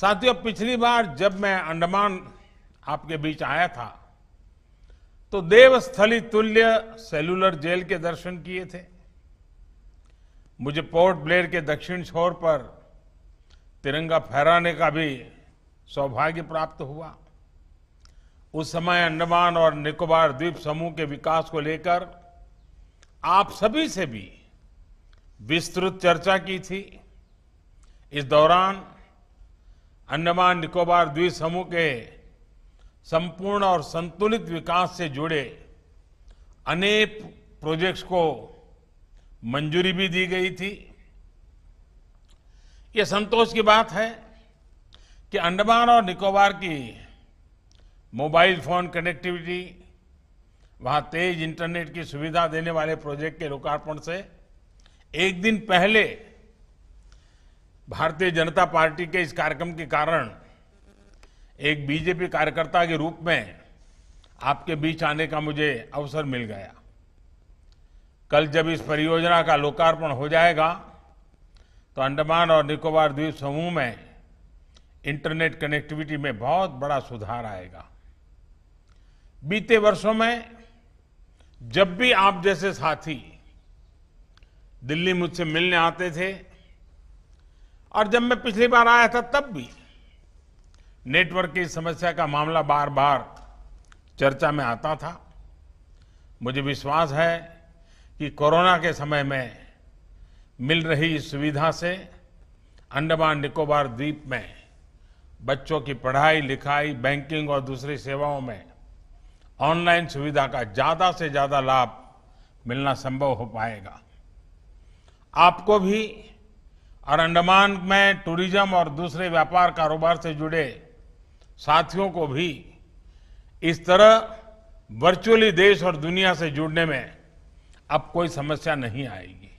साथियों पिछली बार जब मैं अंडमान आपके बीच आया था तो देवस्थली तुल्य सेलुलर जेल के दर्शन किए थे मुझे पोर्ट ब्लेयर के दक्षिण छोर पर तिरंगा फहराने का भी सौभाग्य प्राप्त हुआ उस समय अंडमान और निकोबार द्वीप समूह के विकास को लेकर आप सभी से भी विस्तृत चर्चा की थी इस दौरान अंडमान निकोबार द्वीप समूह के संपूर्ण और संतुलित विकास से जुड़े अनेक प्रोजेक्ट्स को मंजूरी भी दी गई थी ये संतोष की बात है कि अंडमान और निकोबार की मोबाइल फोन कनेक्टिविटी वहां तेज इंटरनेट की सुविधा देने वाले प्रोजेक्ट के लोकार्पण से एक दिन पहले भारतीय जनता पार्टी के इस कार्यक्रम के कारण एक बीजेपी कार्यकर्ता के रूप में आपके बीच आने का मुझे अवसर मिल गया कल जब इस परियोजना का लोकार्पण हो जाएगा तो अंडमान और निकोबार द्वीप समूह में इंटरनेट कनेक्टिविटी में बहुत बड़ा सुधार आएगा बीते वर्षों में जब भी आप जैसे साथी दिल्ली मुझसे मिलने आते थे और जब मैं पिछली बार आया था तब भी नेटवर्क की समस्या का मामला बार बार चर्चा में आता था मुझे विश्वास है कि कोरोना के समय में मिल रही सुविधा से अंडमान निकोबार द्वीप में बच्चों की पढ़ाई लिखाई बैंकिंग और दूसरी सेवाओं में ऑनलाइन सुविधा का ज़्यादा से ज़्यादा लाभ मिलना संभव हो पाएगा आपको भी और अंडमान में टूरिज्म और दूसरे व्यापार कारोबार से जुड़े साथियों को भी इस तरह वर्चुअली देश और दुनिया से जुड़ने में अब कोई समस्या नहीं आएगी